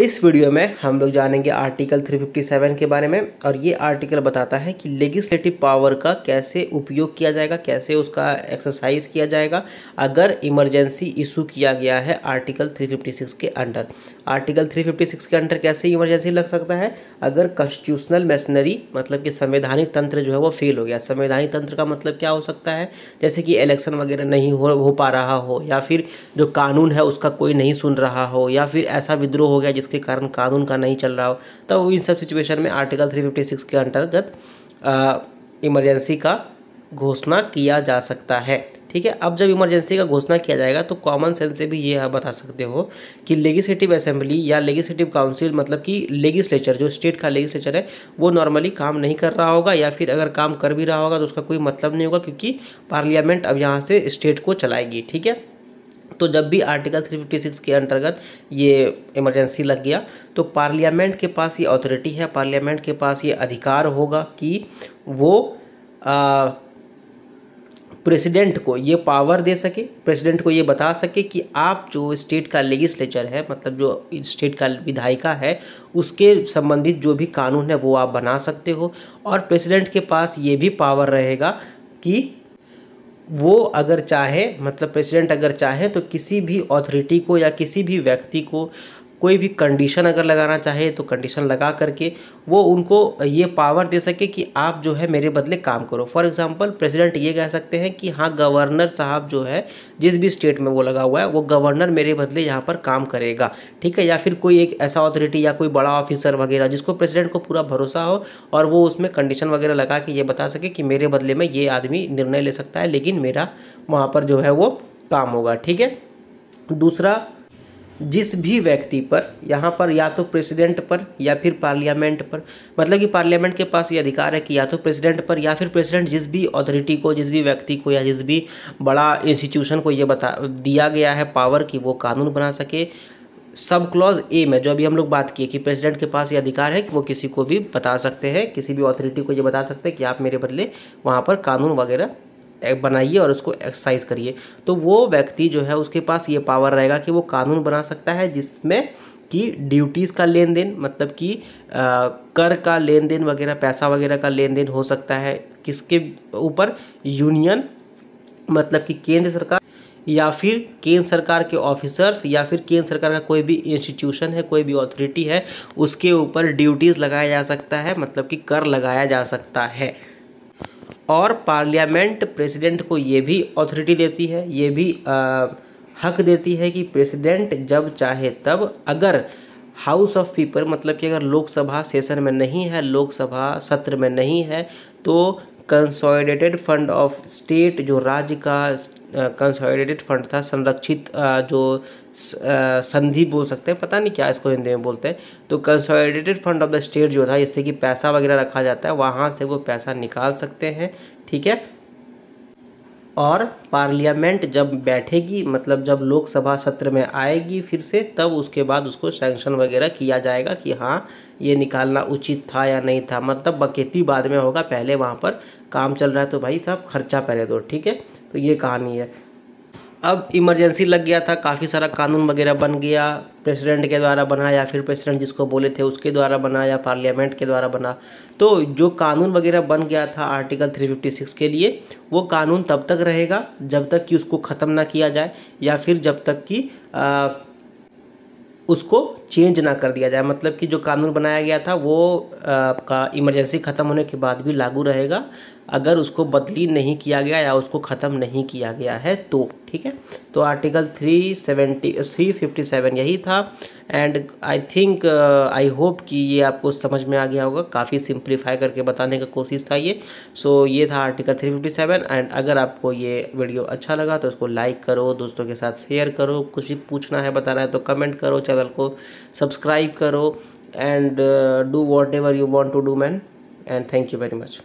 इस वीडियो में हम लोग जानेंगे आर्टिकल 357 के बारे में और ये आर्टिकल बताता है कि लेगिस्लेटिव पावर का कैसे उपयोग किया जाएगा कैसे उसका एक्सरसाइज किया जाएगा अगर इमरजेंसी इशू किया गया है आर्टिकल 356 के अंडर आर्टिकल 356 के अंडर कैसे इमरजेंसी लग सकता है अगर कॉन्स्टिट्यूशनल मशीनरी मतलब कि संवैधानिक तंत्र जो है वो फेल हो गया संवैधानिक तंत्र का मतलब क्या हो सकता है जैसे कि इलेक्शन वगैरह नहीं हो, हो पा रहा हो या फिर जो कानून है उसका कोई नहीं सुन रहा हो या फिर ऐसा विद्रोह हो गया जिसके कारण कानून का नहीं चल रहा हो तो इन सब सिचुएशन में आर्टिकल 356 के अंतर्गत इमरजेंसी का घोषणा किया जा सकता है ठीक है अब जब इमरजेंसी का घोषणा किया जाएगा तो कॉमन सेंस से भी ये आप बता सकते हो कि लेगिस्लेटिव असेंबली या लेगिस्लेटिव काउंसिल मतलब कि लेगिस्लेचर जो स्टेट का लेगिस्लेचर है वो नॉर्मली काम नहीं कर रहा होगा या फिर अगर काम कर भी रहा होगा तो उसका कोई मतलब नहीं होगा क्योंकि पार्लियामेंट अब यहाँ से स्टेट को चलाएगी ठीक है तो जब भी आर्टिकल 356 के अंतर्गत ये इमरजेंसी लग गया तो पार्लियामेंट के पास ये अथॉरिटी है पार्लियामेंट के पास ये अधिकार होगा कि वो आ, प्रेसिडेंट को ये पावर दे सके प्रेसिडेंट को ये बता सके कि आप जो स्टेट का लेजिस्लेचर है मतलब जो स्टेट का विधायिका है उसके संबंधित जो भी कानून है वो आप बना सकते हो और प्रेसिडेंट के पास ये भी पावर रहेगा कि वो अगर चाहे मतलब प्रेसिडेंट अगर चाहे तो किसी भी अथॉरिटी को या किसी भी व्यक्ति को कोई भी कंडीशन अगर लगाना चाहे तो कंडीशन लगा करके वो उनको ये पावर दे सके कि आप जो है मेरे बदले काम करो फॉर एग्जांपल प्रेसिडेंट ये कह सकते हैं कि हाँ गवर्नर साहब जो है जिस भी स्टेट में वो लगा हुआ है वो गवर्नर मेरे बदले यहाँ पर काम करेगा ठीक है या फिर कोई एक ऐसा ऑथोरिटी या कोई बड़ा ऑफिसर वगैरह जिसको प्रेसिडेंट को पूरा भरोसा हो और वो उसमें कंडीशन वगैरह लगा के ये बता सके कि मेरे बदले में ये आदमी निर्णय ले सकता है लेकिन मेरा वहाँ पर जो है वो काम होगा ठीक है दूसरा जिस भी व्यक्ति पर यहाँ पर या तो प्रेसिडेंट पर या फिर पार्लियामेंट पर मतलब कि पार्लियामेंट के पास ये अधिकार है कि या तो प्रेसिडेंट पर या फिर प्रेसिडेंट जिस भी अथॉरिटी को जिस भी व्यक्ति को या जिस भी बड़ा इंस्टीट्यूशन को ये बता दिया गया है पावर कि वो कानून बना सके सब क्लॉज ए में जो अभी हम लोग बात किए कि प्रेसिडेंट के पास ये अधिकार है कि वो किसी को भी बता सकते हैं किसी भी अथॉरिटी को ये बता सकते हैं कि आप मेरे बदले वहाँ पर कानून वगैरह बनाइए और उसको एक्सरसाइज करिए तो वो व्यक्ति जो है उसके पास ये पावर रहेगा कि वो कानून बना सकता है जिसमें कि ड्यूटीज़ का लेन देन मतलब कि कर का लेन देन वगैरह पैसा वगैरह का लेन देन हो सकता है किसके ऊपर यूनियन मतलब कि केंद्र सरकार या फिर केंद्र सरकार के ऑफिसर्स या फिर केंद्र सरकार का कोई भी इंस्टीट्यूशन है कोई भी अथॉरिटी है उसके ऊपर ड्यूटीज़ लगाया जा सकता है मतलब कि कर लगाया जा सकता है और पार्लियामेंट प्रेसिडेंट को ये भी अथॉरिटी देती है ये भी आ, हक देती है कि प्रेसिडेंट जब चाहे तब अगर हाउस ऑफ पीपल मतलब कि अगर लोकसभा सेशन में नहीं है लोकसभा सत्र में नहीं है तो कंसोलिडेटेड फंड ऑफ स्टेट जो राज्य का कंसोलिडेटेड फंड था संरक्षित जो संधि बोल सकते हैं पता नहीं क्या इसको हिंदी में बोलते हैं तो consolidated fund of the state जो था जिससे कि पैसा वगैरह रखा जाता है वहाँ से वो पैसा निकाल सकते हैं ठीक है और पार्लियामेंट जब बैठेगी मतलब जब लोकसभा सत्र में आएगी फिर से तब उसके बाद उसको सैंक्शन वगैरह किया जाएगा कि हाँ ये निकालना उचित था या नहीं था मतलब बकेती बाद में होगा पहले वहाँ पर काम चल रहा है तो भाई साहब खर्चा पहले दो ठीक है तो ये कहानी है अब इमरजेंसी लग गया था काफ़ी सारा कानून वगैरह बन गया प्रेसिडेंट के द्वारा बना या फिर प्रेसिडेंट जिसको बोले थे उसके द्वारा बना या पार्लियामेंट के द्वारा बना तो जो कानून वगैरह बन गया था आर्टिकल 356 के लिए वो कानून तब तक रहेगा जब तक कि उसको ख़त्म ना किया जाए या फिर जब तक कि उसको चेंज ना कर दिया जाए मतलब कि जो कानून बनाया गया था वो आपका इमरजेंसी ख़त्म होने के बाद भी लागू रहेगा अगर उसको बदली नहीं किया गया या उसको ख़त्म नहीं किया गया है तो ठीक है तो article three seventy three fifty seven यही था and I think I hope कि ये आपको समझ में आ गया होगा काफ़ी सिंप्लीफाई करके बताने का कोशिश था ये सो so, ये था article three fifty seven and अगर आपको ये वीडियो अच्छा लगा तो उसको लाइक करो दोस्तों के साथ शेयर करो कुछ भी पूछना है बताना है तो कमेंट करो चैनल को सब्सक्राइब करो and do whatever you want to do man and thank you very much